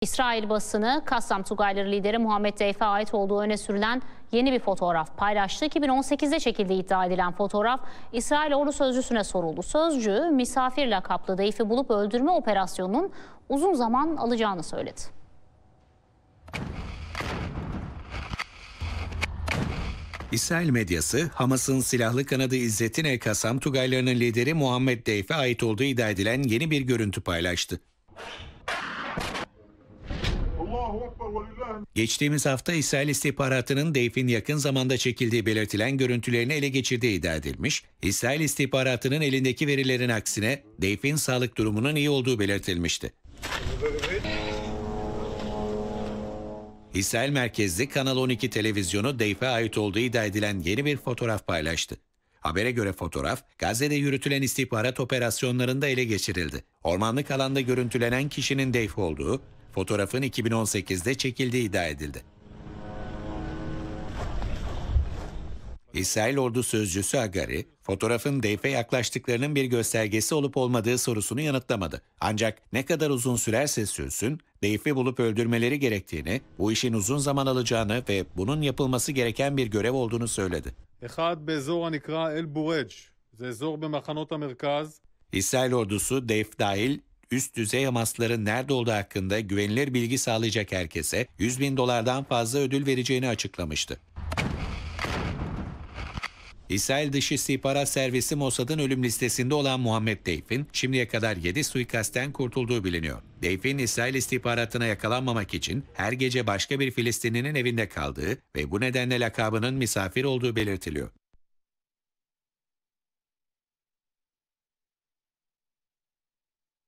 İsrail basını Kassam Tugayları lideri Muhammed Deyf'e ait olduğu öne sürülen yeni bir fotoğraf paylaştı. 2018'de çekildiği iddia edilen fotoğraf İsrail ordu sözcüsüne soruldu. Sözcü misafir lakaplı Deyf'i bulup öldürme operasyonunun uzun zaman alacağını söyledi. İsrail medyası Hamas'ın silahlı kanadı İzzettin El Kasam Tugaylarının lideri Muhammed Deyf'e ait olduğu iddia edilen yeni bir görüntü paylaştı. Geçtiğimiz hafta İsrail istihbaratının DEİF'in yakın zamanda çekildiği belirtilen görüntülerini ele geçirdiği iddia edilmiş. İsrail istihbaratının elindeki verilerin aksine DEİF'in sağlık durumunun iyi olduğu belirtilmişti. İsrail merkezli Kanal 12 televizyonu DEİF'e ait olduğu iddia edilen yeni bir fotoğraf paylaştı. Habere göre fotoğraf Gazze'de yürütülen istihbarat operasyonlarında ele geçirildi. Ormanlık alanda görüntülenen kişinin Dave olduğu Fotoğrafın 2018'de çekildiği iddia edildi. İsrail ordu sözcüsü Agari, fotoğrafın DEF'e yaklaştıklarının bir göstergesi olup olmadığı sorusunu yanıtlamadı. Ancak ne kadar uzun sürerse sürsün, DEF'i bulup öldürmeleri gerektiğini, bu işin uzun zaman alacağını ve bunun yapılması gereken bir görev olduğunu söyledi. İsrail ordusu DEF dahil üst düzey amasların nerede olduğu hakkında güvenilir bilgi sağlayacak herkese 100 bin dolardan fazla ödül vereceğini açıklamıştı. İsrail Dış İstihbarat Servisi Mossad'ın ölüm listesinde olan Muhammed Deyf'in şimdiye kadar 7 suikastten kurtulduğu biliniyor. Deyf'in İsrail istihbaratına yakalanmamak için her gece başka bir Filistinlinin evinde kaldığı ve bu nedenle lakabının misafir olduğu belirtiliyor.